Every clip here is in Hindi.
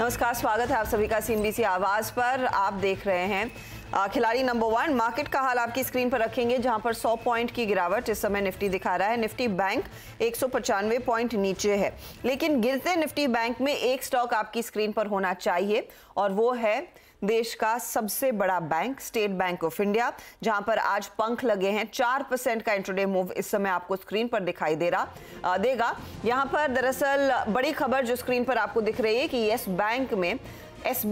नमस्कार स्वागत है आप सभी का सीएमबीसी आवाज पर आप देख रहे हैं खिलाड़ी नंबर वन मार्केट का हाल आपकी स्क्रीन पर रखेंगे जहां पर 100 पॉइंट की गिरावट इस समय निफ्टी दिखा रहा है निफ्टी बैंक एक पॉइंट नीचे है लेकिन गिरते निफ्टी बैंक में एक स्टॉक आपकी स्क्रीन पर होना चाहिए और वो है देश का सबसे बड़ा bank State Bank of India जहां पर आज पंख लगे हैं चार परसेंट का इंट्रोडे मूव इस समय आपको स्क्रीन पर दिखाई दे रहा देगा यहां पर दरअसल बड़ी खबर जो स्क्रीन पर आपको दिख रही है कि येस बैंक में एस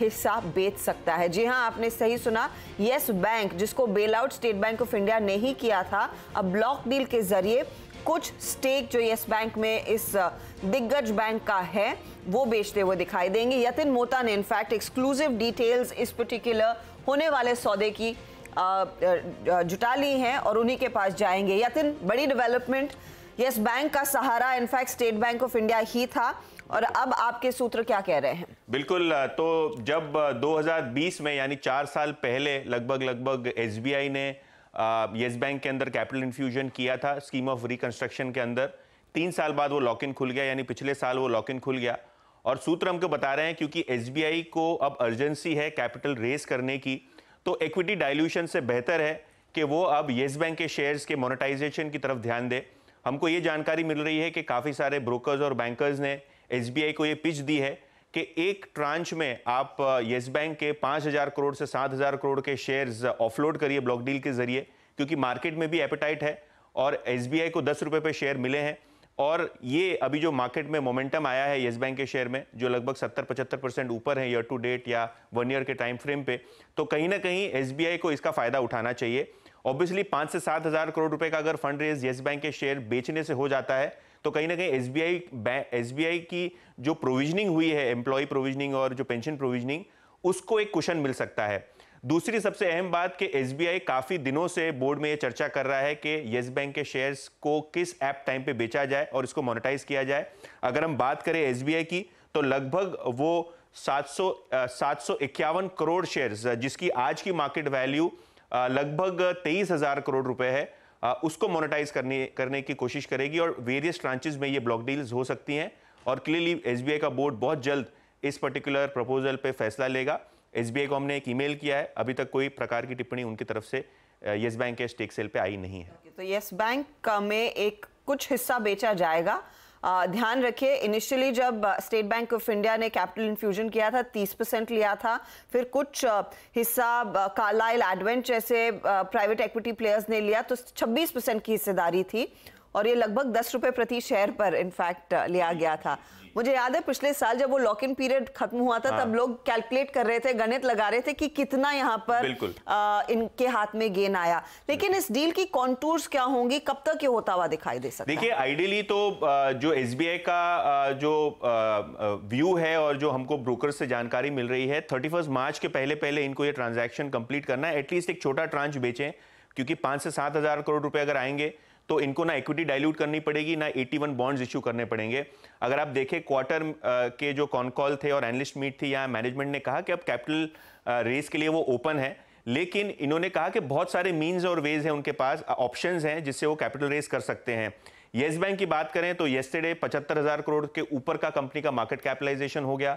हिस्सा बेच सकता है जी हाँ आपने सही सुना येस बैंक जिसको bail out State Bank of India ने ही किया था अब ब्लॉक डील के जरिए कुछ स्टेक जो येस बैंक में इस दिग्गज बैंक का है वो बेचते हुए दिखाई देंगे यतिन मोता ने इनफैक्ट एक्सक्लूसिव डिटेल्स इस पर्टिकुलर होने वाले सौदे की जुटा ली हैं और उन्हीं के पास जाएंगे यतिन बड़ी डेवलपमेंट यस बैंक का सहारा in fact State Bank of India ही था और अब आपके सूत्र क्या कह रहे हैं बिल्कुल तो जब 2020 में यानी चार साल पहले लगभग लगभग एसबीआई ने येस बैंक के अंदर कैपिटल इन्फ्यूजन किया था स्कीम ऑफ रिकन्स्ट्रक्शन के अंदर तीन साल बाद वो लॉक इन खुल गया यानी पिछले साल वो लॉक इन खुल गया और सूत्र हमको बता रहे हैं क्योंकि एस को अब अर्जेंसी है कैपिटल रेस करने की तो इक्विटी डायल्यूशन से बेहतर है कि वो अब येस बैंक के शेयर्स के मोनेटाइजेशन की तरफ ध्यान दे हमको ये जानकारी मिल रही है कि काफ़ी सारे ब्रोकर्स और बैंकर्स ने एस को ये पिच दी है कि एक ट्रांच में आप येस बैंक के 5000 करोड़ से 7000 करोड़ के शेयर्स ऑफलोड करिए ब्लॉक डील के जरिए क्योंकि मार्केट में भी एपेटाइट है और एस को दस रुपये पे शेयर मिले हैं और ये अभी जो मार्केट में मोमेंटम आया है येस बैंक के शेयर में जो लगभग 70-75 परसेंट ऊपर है ईयर टू डेट या वन ईयर के टाइम फ्रेम पे तो कहीं ना कहीं एस को इसका फ़ायदा उठाना चाहिए ऑब्वियसली पाँच से सात हज़ार करोड़ रुपए का अगर फंड रेज येस बैंक के शेयर बेचने से हो जाता है तो कहीं ना कहीं एस बी आई की जो प्रोविजनिंग हुई है एम्प्लॉय प्रोविजनिंग और जो पेंशन प्रोविजनिंग उसको एक क्वेश्चन मिल सकता है दूसरी सबसे अहम बात कि एस काफ़ी दिनों से बोर्ड में ये चर्चा कर रहा है कि येस बैंक के शेयर्स को किस ऐप टाइम पे बेचा जाए और इसको मोनेटाइज किया जाए अगर हम बात करें एस की तो लगभग वो सात सौ सात सौ इक्यावन करोड़ शेयर्स जिसकी आज की मार्केट वैल्यू लगभग तेईस हजार करोड़ रुपए है उसको मोनेटाइज करने करने की कोशिश करेगी और वेरियस ट्रांचेज में ये ब्लॉक डील्स हो सकती हैं और क्लियरली एस का बोर्ड बहुत जल्द इस पर्टिकुलर प्रपोजल पर फैसला लेगा एस को हमने एक ईमेल किया है अभी तक कोई प्रकार की टिप्पणी उनकी तरफ से येस बैंक के स्टेक सेल पे आई नहीं है तो येस बैंक में एक कुछ हिस्सा बेचा जाएगा ध्यान रखिए इनिशियली जब स्टेट बैंक ऑफ इंडिया ने कैपिटल इन्फ्यूजन किया था 30 परसेंट लिया था फिर कुछ हिस्सा कालाइल एडवेंट जैसे प्राइवेट एक्विटी प्लेयर्स ने लिया तो 26 परसेंट की हिस्सेदारी थी और ये लगभग दस रुपये प्रति शेयर पर इनफैक्ट लिया गया था मुझे याद है पिछले साल जब वो लॉक इन पीरियड खत्म हुआ था हाँ। तब लोग कैलकुलेट कर रहे थे गणित लगा रहे थे कि कितना यहाँ पर आ, इनके हाथ में गेन आया लेकिन इस डील की कॉन्टूर्स क्या होंगी कब तक ये होता हुआ दिखाई दे सकता देखिए आइडियली तो जो एस का जो व्यू है और जो हमको ब्रोकर से जानकारी मिल रही है थर्टी मार्च के पहले पहले इनको ये ट्रांजेक्शन कंप्लीट करना है एटलीस्ट एक छोटा ट्रांच बेचें क्योंकि पांच से सात हजार करोड़ रुपए अगर आएंगे तो इनको ना इक्विटी डाइल्यूट करनी पड़ेगी ना 81 बॉन्ड्स इशू करने पड़ेंगे अगर आप देखें क्वार्टर के जो कॉल थे और एनलिस्ट मीट थी यहाँ मैनेजमेंट ने कहा कि अब कैपिटल रेस के लिए वो ओपन है लेकिन इन्होंने कहा कि बहुत सारे मीन्स और वेज हैं उनके पास ऑप्शन हैं जिससे वो कैपिटल रेस कर सकते हैं येस yes बैंक की बात करें तो येस्टरडे पचहत्तर हज़ार करोड़ के ऊपर का कंपनी का मार्केट कैपिटलाइजेशन हो गया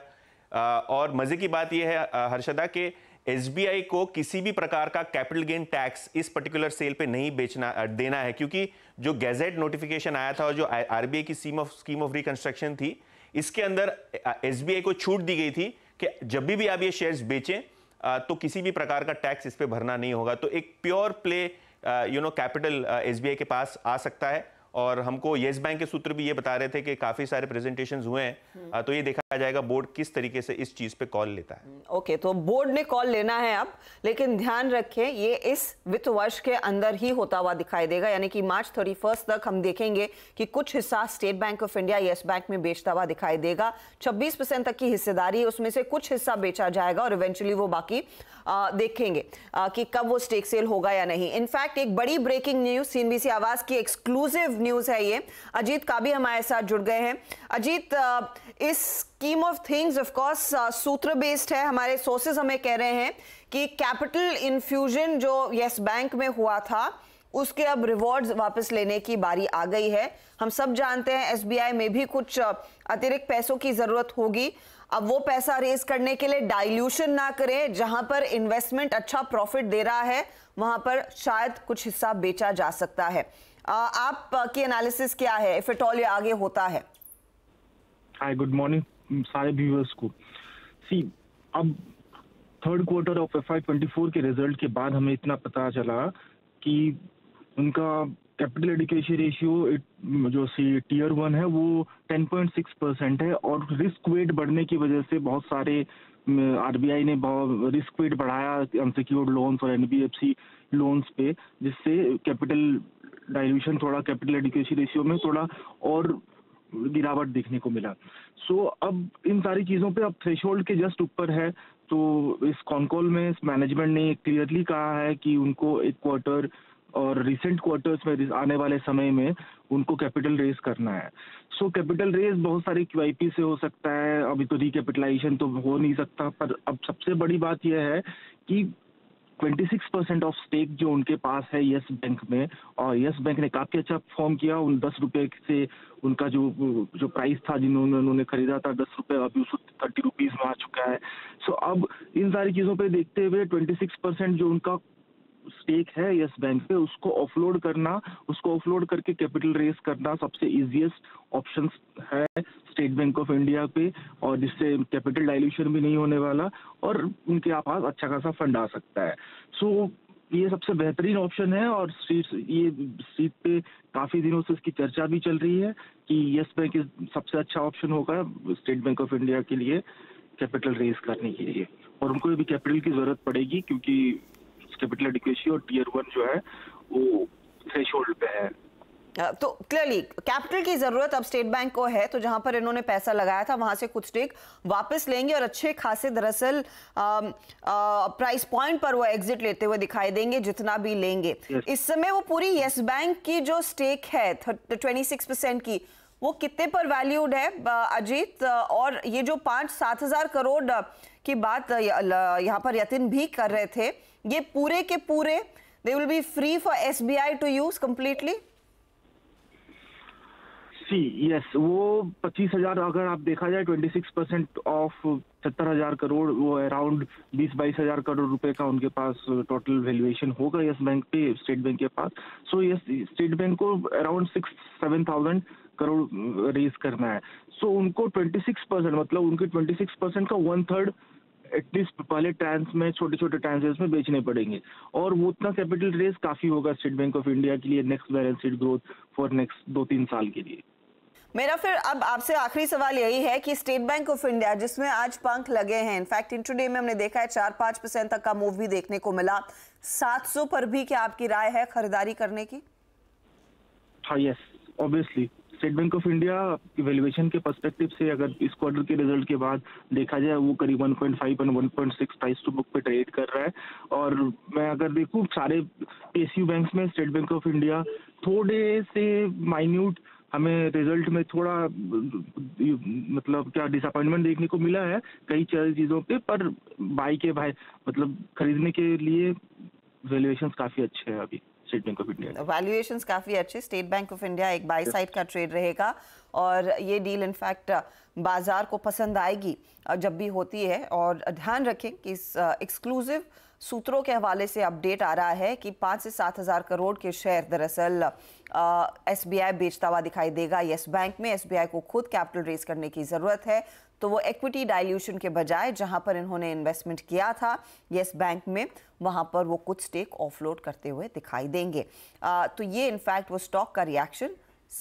और मज़े की बात यह है हर्षदा के एसबीआई को किसी भी प्रकार का कैपिटल गेन टैक्स इस पर्टिकुलर सेल पे नहीं बेचना देना है क्योंकि जो गैजेट नोटिफिकेशन आया था और जो आरबीआई की scheme of scheme of reconstruction थी इसके अंदर एसबीआई को छूट दी गई थी कि जब भी, आप ये शेयर्स बेचें तो किसी भी प्रकार का टैक्स इस पर भरना नहीं होगा तो एक pure play you know capital एस के पास आ सकता है और हमको येस बैंक के सूत्र भी ये बता रहे थे कि काफी सारे प्रेजेंटेशंस हुए हैं हम्म। तो ये देखा जाएगा बोर्ड किस तरीके से इस चीज पे कॉल लेता है ओके हम्म, तो बोर्ड ने कॉल लेना है अब लेकिन ध्यान रखें ये इस वित्त वर्ष के अंदर ही होता हुआ दिखाई देगा यानी कि मार्च थर्टी तक हम देखेंगे कि कुछ हिस्सा State Bank of India Yes Bank में बेचता हुआ दिखाई देगा छब्बीस तक की हिस्सेदारी उसमें से कुछ हिस्सा बेचा जाएगा और इवेंचुअली वो बाकी आ, देखेंगे आ, कि कब वो स्टेक सेल होगा या नहीं इनफैक्ट एक बड़ी ब्रेकिंग न्यूज सीएनबीसी आवाज की एक्सक्लूसिव न्यूज है ये अजीत का भी हमारे साथ जुड़ गए हैं अजीत इस scheme of things of course सूत्र बेस्ड है हमारे सोर्सेज हमें कह रहे हैं कि कैपिटल इन्फ्यूजन जो यस बैंक में हुआ था उसके अब रिवॉर्ड्स वापस लेने की बारी आ गई है हम सब जानते हैं एसबीआई में भी कुछ अतिरिक्त पैसों की ज़रूरत होगी अब वो पैसा रेज करने के लिए डाइल्यूशन ना करें जहां पर इन्वेस्टमेंट अच्छा प्रॉफिट दे रहा है वहां पर शायद कुछ हिस्सा बेचा जा सकता है आप की एनालिसिस क्या है इफ इट ऑल ये आगे होता है हाय गुड मॉर्निंग सारे व्यूअर्स को सी अब third quarter of F Y twenty four के रिजल्ट के बाद हमें इतना पता चला कि उनका कैपिटल एडुकेशन रेशियो जो सी टीयर वन है वो 10.6 परसेंट है और रिस्क वेट बढ़ने की वजह से बहुत सारे आरबीआई ने बहुत रिस्क वेट बढ़ाया अनसिक्योर्ड लोन्स और एनबीएफसी लोन्स पे जिससे कैपिटल डाइल्यूशन थोड़ा कैपिटल एडुकेशन रेशियो में थोड़ा और गिरावट देखने को मिला सो so, अब इन सारी चीज़ों पे अब थ्रेश के जस्ट ऊपर है तो इस कॉन्कॉल में मैनेजमेंट ने क्लियरली कहा है कि उनको एक क्वार्टर और रिसेंट क्वार्टर्स में आने वाले समय में उनको कैपिटल रेज करना है सो कैपिटल रेज बहुत सारी क्यू से हो सकता है अभी तो रिकैपिटलाइजेशन तो हो नहीं सकता पर अब सबसे बड़ी बात यह है कि 26 परसेंट ऑफ स्टेक जो उनके पास है यस बैंक में और यस बैंक ने काफ़ी अच्छा फॉर्म किया उन दस रुपए से उनका जो जो प्राइस था जिन्होंने उन्होंने खरीदा था दस रुपए अभी उसको थर्टी रुपीज़ में आ चुका है सो so, अब इन सारी चीज़ों पे देखते हुए 26 परसेंट जो उनका स्टेक है यस बैंक पे उसको ऑफलोड करना उसको ऑफलोड करके कैपिटल रेस करना सबसे इजिएस्ट ऑप्शन है स्टेट बैंक ऑफ इंडिया पे और जिससे कैपिटल डाइल्यूशन भी नहीं होने वाला और उनके पास अच्छा खासा फंड आ सकता है सो so, ये सबसे बेहतरीन ऑप्शन है और सीट ये सीट पे काफी दिनों से इसकी चर्चा भी चल रही है कि यस बैंक सबसे अच्छा ऑप्शन होगा स्टेट बैंक ऑफ इंडिया के लिए कैपिटल रेज करने के लिए और उनको भी कैपिटल की जरूरत पड़ेगी क्योंकि कैपिटल एडिक्वेसी और टीयर वन जो है वो फ्रेश पे है तो क्लियरली कैपिटल की जरूरत अब स्टेट बैंक को है तो जहां पर इन्होंने पैसा लगाया था वहां से कुछ टेक वापस लेंगे और अच्छे खासे दरअसल प्राइस पॉइंट पर वो एग्जिट लेते हुए दिखाई देंगे जितना भी लेंगे yes. इस समय वो पूरी येस बैंक की जो स्टेक है ट्वेंटी सिक्स परसेंट की वो कितने पर वैल्यूड है अजीत और ये जो पांच सात हजार करोड़ की बात यहाँ पर यतिन भी कर रहे थे ये पूरे के पूरे they will be free for S B I to use completely see yes वो पच्चीस हजार अगर आप देखा जाए ट्वेंटी सिक्स परसेंट ऑफ सत्तर हजार करोड़ वो अराउंड बीस बाईस हजार करोड़ रुपए का उनके पास टोटल वैल्यूएशन होगा यस बैंक पे स्टेट बैंक के पास सो यस स्टेट बैंक को around six seven thousand crore raise uh, करना है सो so, उनको ट्वेंटी सिक्स परसेंट मतलब उनके ट्वेंटी सिक्स परसेंट का वन थर्ड एटलीस्ट पहले ट्रांस में छोटे छोटे ट्रांस में बेचने पड़ेंगे और वो उतना कैपिटल रेस काफ़ी होगा स्टेट बैंक ऑफ इंडिया के लिए next balance sheet growth for next दो तीन साल के लिए मेरा फिर अब आपसे आखिरी सवाल यही है कि स्टेट बैंक ऑफ इंडिया जिसमें आज पंख लगे हैं इनफैक्ट इंट्रोडे में हमने देखा है चार पांच परसेंट तक का मूव भी देखने को मिला 700 पर भी क्या आपकी राय है खरीदारी करने की हाँ yes obviously State Bank of India valuation के परस्पेक्टिव से अगर इस क्वार्टर के रिजल्ट के बाद देखा जाए वो करीब 1.5 and six price to book पे ट्रेड कर रहा है और मैं अगर देखूँ सारे यू बैंक में स्टेट बैंक ऑफ इंडिया थोड़े से माइन्यूट हमें रिजल्ट में थोड़ा मतलब क्या डिसअपॉइंटमेंट देखने को मिला है कई चीज़ों पे पर बाई के भाई मतलब खरीदने के लिए वैल्यूएशन काफ़ी अच्छे हैं अभी State Bank of India valuation काफ़ी अच्छे स्टेट बैंक ऑफ इंडिया एक बाई साइड का ट्रेड रहेगा और ये डील इनफैक्ट बाजार को पसंद आएगी जब भी होती है और ध्यान रखें कि इस एक्सक्लूसिव सूत्रों के हवाले से अपडेट आ रहा है कि पाँच से सात हज़ार करोड़ के शेयर दरअसल एस बी आई बेचता हुआ दिखाई देगा येस बैंक में एस बी आई को खुद कैपिटल रेज करने की ज़रूरत है तो वो इक्विटी डाइल्यूशन के बजाय जहाँ पर इन्होंने इन्वेस्टमेंट किया था येस बैंक में वहाँ पर वो कुछ स्टेक ऑफलोड करते हुए दिखाई देंगे आ, तो ये इनफैक्ट वो स्टॉक का रिएक्शन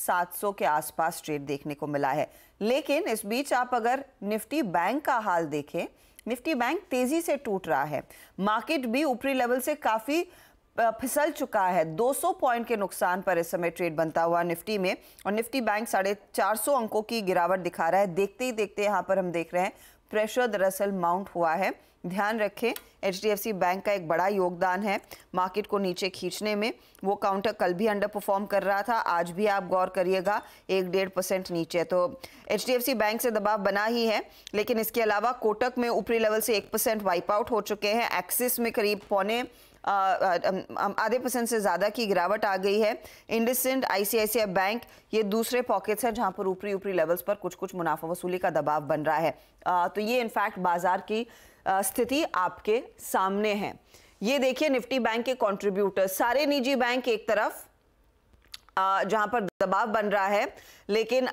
700 के आसपास ट्रेड देखने को मिला है लेकिन इस बीच आप अगर निफ्टी बैंक का हाल देखें निफ्टी बैंक तेजी से टूट रहा है मार्केट भी ऊपरी लेवल से काफी फिसल चुका है 200 पॉइंट के नुकसान पर इस समय ट्रेड बनता हुआ निफ्टी में और निफ्टी बैंक साढ़े चार अंकों की गिरावट दिखा रहा है देखते ही देखते यहाँ पर हम देख रहे हैं प्रेशर दरअसल माउंट हुआ है ध्यान रखें एच बैंक का एक बड़ा योगदान है मार्केट को नीचे खींचने में वो काउंटर कल भी अंडर परफॉर्म कर रहा था आज भी आप गौर करिएगा एक डेढ़ परसेंट नीचे तो एच बैंक से दबाव बना ही है लेकिन इसके अलावा कोटक में ऊपरी लेवल से एक परसेंट वाइप आउट हो चुके हैं एक्सिस में करीब पौने आधे परसेंट से ज़्यादा की गिरावट आ गई है इंडसेंड आई बैंक ये दूसरे पॉकेट्स हैं जहाँ पर ऊपरी ऊपरी लेवल्स पर कुछ कुछ मुनाफा वसूली का दबाव बन रहा है आ, तो ये इनफैक्ट बाजार की स्थिति आपके सामने है ये देखिए निफ्टी बैंक के कॉन्ट्रीब्यूटर सारे निजी बैंक एक तरफ जहां पर दबाव बन रहा है लेकिन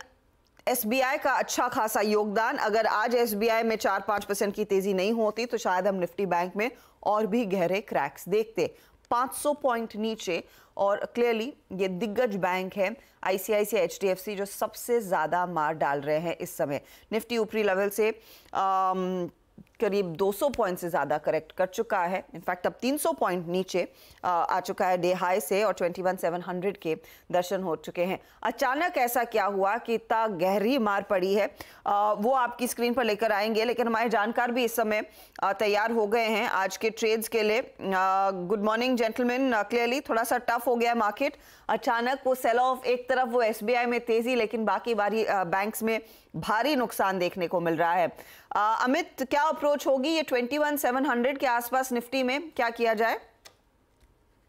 एस का अच्छा खासा योगदान अगर आज एस में चार पांच परसेंट की तेजी नहीं होती तो शायद हम निफ्टी बैंक में और भी गहरे क्रैक्स देखते 500 पॉइंट नीचे और क्लियरली ये दिग्गज बैंक है आईसीआईसी सी जो सबसे ज़्यादा मार डाल रहे हैं इस समय निफ्टी ऊपरी लेवल से करीब 200 पॉइंट से ज़्यादा करेक्ट कर चुका है इनफैक्ट अब 300 पॉइंट नीचे आ, आ चुका है डे हाई से और 21,700 के दर्शन हो चुके हैं अचानक ऐसा क्या हुआ कि इतना गहरी मार पड़ी है आ, वो आपकी स्क्रीन पर लेकर आएंगे लेकिन हमारे जानकार भी इस समय तैयार हो गए हैं आज के ट्रेड्स के लिए गुड मॉर्निंग जेंटलमैन क्लियरली थोड़ा सा टफ हो गया मार्केट अचानक वो सेल ऑफ एक तरफ वो एस में तेज़ी लेकिन बाकी बारी बैंक्स में भारी नुकसान देखने को मिल रहा है अमित क्या अप्रोच होगी ये ट्वेंटी वन सेवन हंड्रेड के आसपास निफ्टी में क्या किया जाए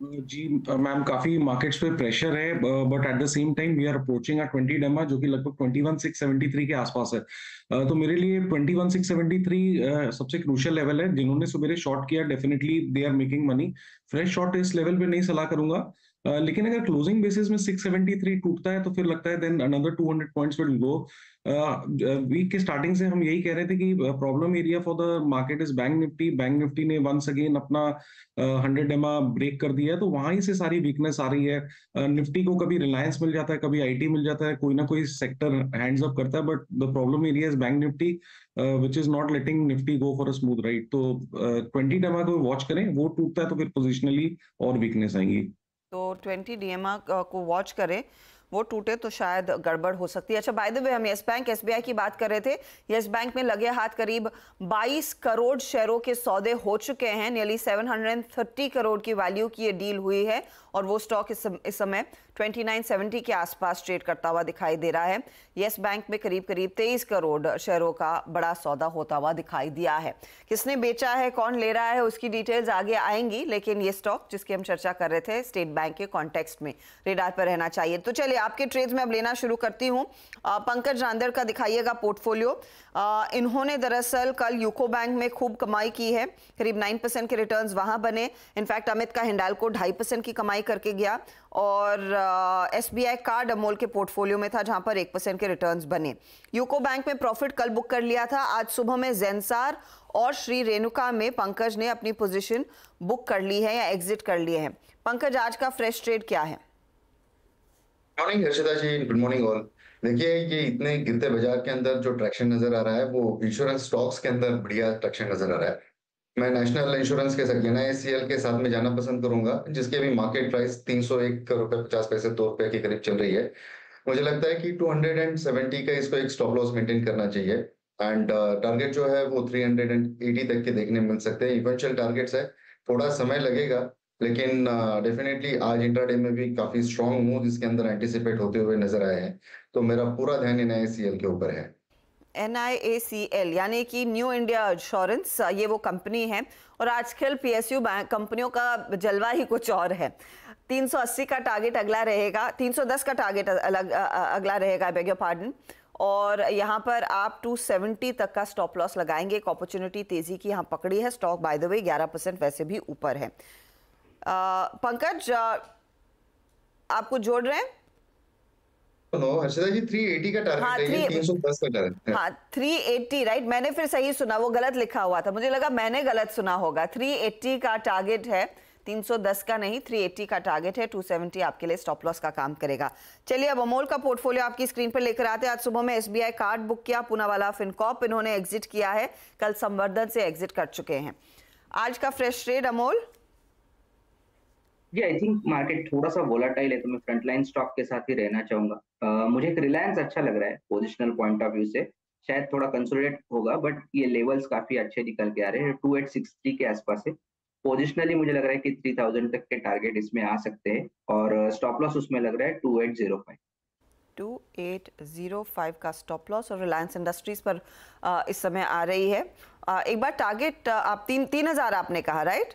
जी मैम काफी मार्केट्स पे प्रेशर है but at the same time we are approaching our 20 DEMA जो कि लगभग 21673 के आसपास है तो मेरे लिए 21673 uh, सबसे क्रूशल लेवल है जिन्होंने सुबह शॉर्ट किया definitely they are making money fresh short इस लेवल पे नहीं सलाह करूंगा Uh, लेकिन अगर क्लोजिंग बेसिस में 673 टूटता है तो फिर लगता है then another 200 points will go week के स्टार्टिंग से हम यही कह रहे थे कि problem area for the market is bank Nifty Bank Nifty ने वंस अगेन अपना हंड्रेड uh, ब्रेक कर दिया है तो वहां ही से सारी वीकनेस आ रही है uh, निफ्टी को कभी रिलायंस मिल जाता है कभी आईटी मिल जाता है कोई ना कोई सेक्टर हैंड्स अप करता है but the problem area is bank Nifty which is not letting Nifty go for a smooth right तो ट्वेंटी uh, डेमा को वॉच करें वो टूटता है तो फिर पोजिशनली और वीकनेस आएंगी तो 20 डीएमआर को वॉच करें वो टूटे तो शायद गड़बड़ हो सकती है अच्छा बाय द वे हम यस बैंक एस की बात कर रहे थे येस बैंक में लगे हाथ करीब 22 करोड़ शेयरों के सौदे हो चुके हैं नियरली 730 करोड़ की वैल्यू की ये डील हुई है और वो स्टॉक इस, समय 2970 के आसपास ट्रेड करता हुआ दिखाई दे रहा है यस बैंक में करीब करीब 23 करोड़ शेयरों का बड़ा सौदा होता हुआ दिखाई दिया है किसने बेचा है कौन ले रहा है उसकी डिटेल्स आगे आएंगी लेकिन ये स्टॉक जिसकी हम चर्चा कर रहे थे स्टेट बैंक के कॉन्टेक्स्ट में रेडार पर रहना चाहिए तो चलिए भाई आपके ट्रेड्स में अब लेना शुरू करती हूँ पंकज जांदर का दिखाइएगा पोर्टफोलियो इन्होंने दरअसल कल यूको बैंक में खूब कमाई की है करीब नाइन परसेंट के रिटर्न्स वहाँ बने इनफैक्ट अमित का हिंडाल को ढाई परसेंट की कमाई करके गया और S B I Card Amol के पोर्टफोलियो में था जहाँ पर एक परसेंट के रिटर्न बने यूको बैंक में प्रॉफिट कल बुक कर लिया था आज सुबह में जेंसार और श्री रेणुका में पंकज ने अपनी पोजिशन बुक कर ली है या एग्जिट कर लिए हैं पंकज आज का फ्रेश ट्रेड क्या है morning Harshita ji good morning all देखिए ये इतने गिरते बाजार के अंदर जो ट्रैक्शन नजर आ रहा है वो इंश्योरेंस स्टॉक्स के अंदर बढ़िया ट्रैक्शन नजर आ रहा है मैं नेशनल इंश्योरेंस के साथ एन के साथ में जाना पसंद करूंगा जिसके अभी मार्केट प्राइस तीन सौ एक रुपए पचास पैसे दो रुपए के करीब चल रही है मुझे लगता है कि टू हंड्रेड एंड सेवेंटी का इसको एक स्टॉप लॉस मेंटेन करना चाहिए एंड टारगेट uh, जो है वो थ्री हंड्रेड एंड एटी तक के देखने मिल सकते हैं इवेंचुअल टारगेट्स है थोड़ा समय लगेगा लेकिन डेफिनेटली uh, आज इंटरडे में भी काफी स्ट्रॉन्ग मूव इसके अंदर एंटिसिपेट होते हुए नजर आए हैं तो मेरा पूरा ध्यान एन के ऊपर है एन यानी कि न्यू इंडिया इंश्योरेंस ये वो कंपनी है और आजकल पीएसयू कंपनियों का जलवा ही कुछ और है 380 का टारगेट अगला रहेगा 310 का टारगेट अलग अगला रहेगा बेग योर पार्डन और यहाँ पर आप 270 तक का स्टॉप लॉस लगाएंगे एक अपॉर्चुनिटी तेजी की यहाँ पकड़ी है stock by the way 11 percent वैसे भी ऊपर है पंकज आपको जोड़ रहे हैं हाँ, हाँ, मुझे लगा मैंने गलत सुना होगा का टारगेट है का नहीं का टारगेट है आपके लिए स्टॉप लॉस का काम करेगा चलिए अब अमोल का पोर्टफोलियो आपकी स्क्रीन पर लेकर आते हैं आज सुबह में S B I Card book किया पुनावाला फिनकॉप इन्होंने एग्जिट किया है कल संवर्धन से एग्जिट कर चुके हैं आज का fresh trade Amol ji I think market थोड़ा सा वोलाटाइल है तो मैं फ्रंटलाइन स्टॉक के साथ ही रहना चाहूंगा uh, मुझे एक रिलायंस अच्छा लग रहा है पोजिशनल पॉइंट ऑफ व्यू से शायद थोड़ा कंसोलिडेट होगा बट ये लेवल्स काफी अच्छे निकल के आ रहे हैं टू एट सिक्स थ्री के आसपास है पोजिशनली मुझे लग रहा है कि थ्री थाउजेंड तक के टारगेट इसमें आ सकते हैं और स्टॉप लॉस उसमें लग रहा है टू एट जीरो फाइव 2805 का स्टॉप लॉस और रिलायंस इंडस्ट्रीज पर इस समय आ रही है एक बार टारगेट आप तीन तीन हज़ार आपने कहा राइट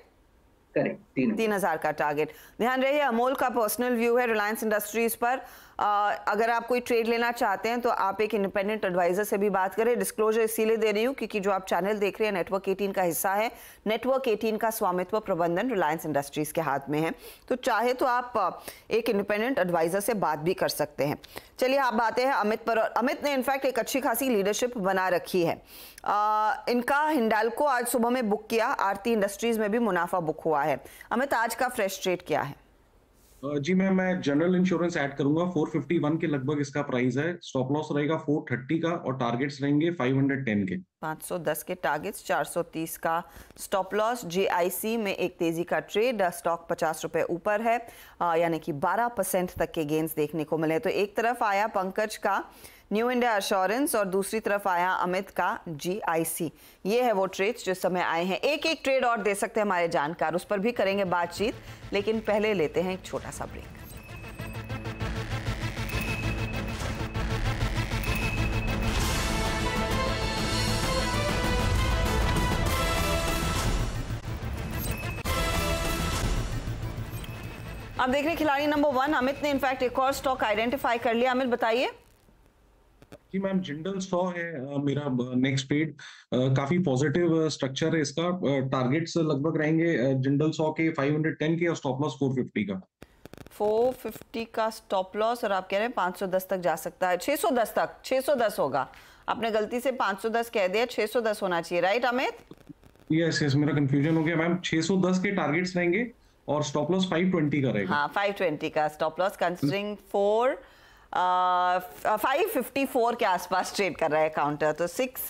करेक्ट तीन हजार का टारगेट ध्यान रहे अमोल का पर्सनल व्यू है रिलायंस इंडस्ट्रीज पर अगर आप कोई ट्रेड लेना चाहते हैं तो आप एक इंडिपेंडेंट एडवाइजर से भी बात करें डिस्क्लोजर इसीलिए दे रही हूँ क्योंकि जो आप चैनल देख रहे हैं नेटवर्क 18 का हिस्सा है नेटवर्क 18 का स्वामित्व प्रबंधन रिलायंस इंडस्ट्रीज के हाथ में है तो चाहे तो आप एक इंडिपेंडेंट एडवाइजर से बात भी कर सकते हैं चलिए आप बातें हैं अमित पर अमित ने इनफैक्ट एक अच्छी खासी लीडरशिप बना रखी है आ, इनका हिंडालको आज सुबह में बुक किया आरती इंडस्ट्रीज में भी मुनाफा बुक हुआ है अमित आज का फ्रेश ट्रेड क्या है जी मैं मैं जनरल इंश्योरेंस ऐड करूंगा 451 के लगभग इसका प्राइस है स्टॉप लॉस रहेगा 430 का और टारगेट्स रहेंगे 510 के 510 के टारगेट्स 430 का स्टॉप लॉस जीआईसी में एक तेजी का ट्रेड स्टॉक पचास रुपए ऊपर है यानी कि 12 परसेंट तक के गेंस देखने को मिले तो एक तरफ आया पंकज का न्यू इंडिया अश्योरेंस और दूसरी तरफ आया अमित का जीआईसी ये है वो ट्रेड्स जो समय आए हैं एक एक ट्रेड और दे सकते हैं हमारे जानकार उस पर भी करेंगे बातचीत लेकिन पहले लेते हैं एक छोटा सा ब्रेक अब देख रहे खिलाड़ी नंबर वन अमित ने इनफैक्ट एक और स्टॉक आइडेंटिफाई कर लिया अमित बताइए जी मैम जिंडल सौ है मेरा नेक्स्ट पेड काफी पॉजिटिव स्ट्रक्चर है इसका टारगेट्स लगभग रहेंगे जिंडल सौ के 510 के और स्टॉप लॉस 450 का 450 का स्टॉप लॉस और आप कह रहे हैं 510 तक जा सकता है 610 तक 610 होगा आपने गलती से 510 कह दिया 610 होना चाहिए राइट अमित यस यस मेरा कंफ्यूजन हो गया मैम 610 के टारगेट्स रहेंगे और स्टॉप लॉस 520 का रहेगा हां 520 का stop loss considering 4 five fifty four के आसपास ट्रेड कर रहा है काउंटर तो सिक्स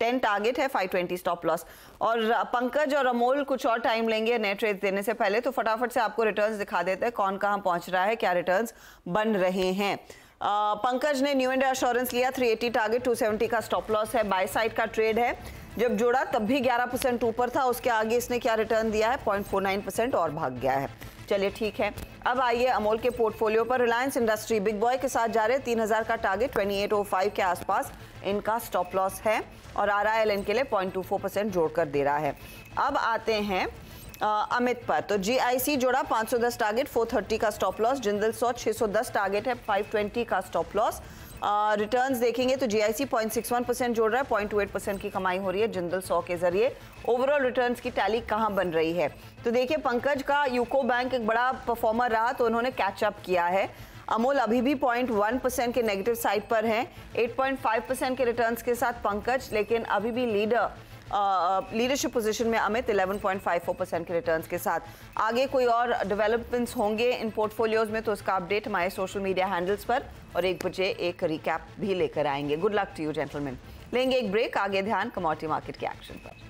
टेन टारगेट है फाइव ट्वेंटी स्टॉप लॉस और uh, पंकज और अमोल कुछ और टाइम लेंगे नेट रेट देने से पहले तो फटाफट से आपको रिटर्न्स दिखा देते हैं कौन कहाँ पहुंच रहा है क्या रिटर्न्स बन रहे हैं uh, पंकज ने न्यू इंडिया अश्योरेंस लिया 380 टारगेट 270 का स्टॉप लॉस है बाई साइड का ट्रेड है जब जोड़ा तब भी 11 परसेंट ऊपर था उसके आगे इसने क्या रिटर्न दिया है 0.49 परसेंट और भाग गया है चलिए ठीक है अब आइए अमोल के पोर्टफोलियो पर रिलायंस इंडस्ट्री बिग बॉय के साथ जा रहे तीन हज़ार का target twenty eight oh five के आसपास इनका स्टॉप लॉस है और आर आई एल इनके लिए पॉइंट टू फोर परसेंट दे रहा है अब आते हैं अमित पर तो जीआईसी जोड़ा 510 टारगेट 430 का स्टॉप लॉस जिंदल सौ दस टारगेट है 520 का स्टॉप लॉस रिटर्न देखेंगे तो G I C point six one percent जोड़ रहा है पॉइंट टू एट परसेंट की कमाई हो रही है जिंदल सौ के जरिए ओवरऑल रिटर्न की टैली कहाँ बन रही है तो देखिए पंकज का यूको बैंक एक बड़ा परफॉर्मर रहा तो उन्होंने कैचअप किया है अमोल अभी भी 0.1 परसेंट के नेगेटिव साइड पर हैं 8.5 परसेंट के रिटर्न्स के साथ पंकज लेकिन अभी भी लीडर लीडरशिप पोजीशन में अमित 11.54 परसेंट के रिटर्न्स के साथ आगे कोई और डेवलपमेंट्स होंगे इन पोर्टफोलियोज में तो उसका अपडेट हमारे सोशल मीडिया हैंडल्स पर और एक बजे एक रिकैप भी लेकर आएंगे good luck to you gentleman लेंगे एक ब्रेक आगे ध्यान कमोडिटी मार्केट के एक्शन पर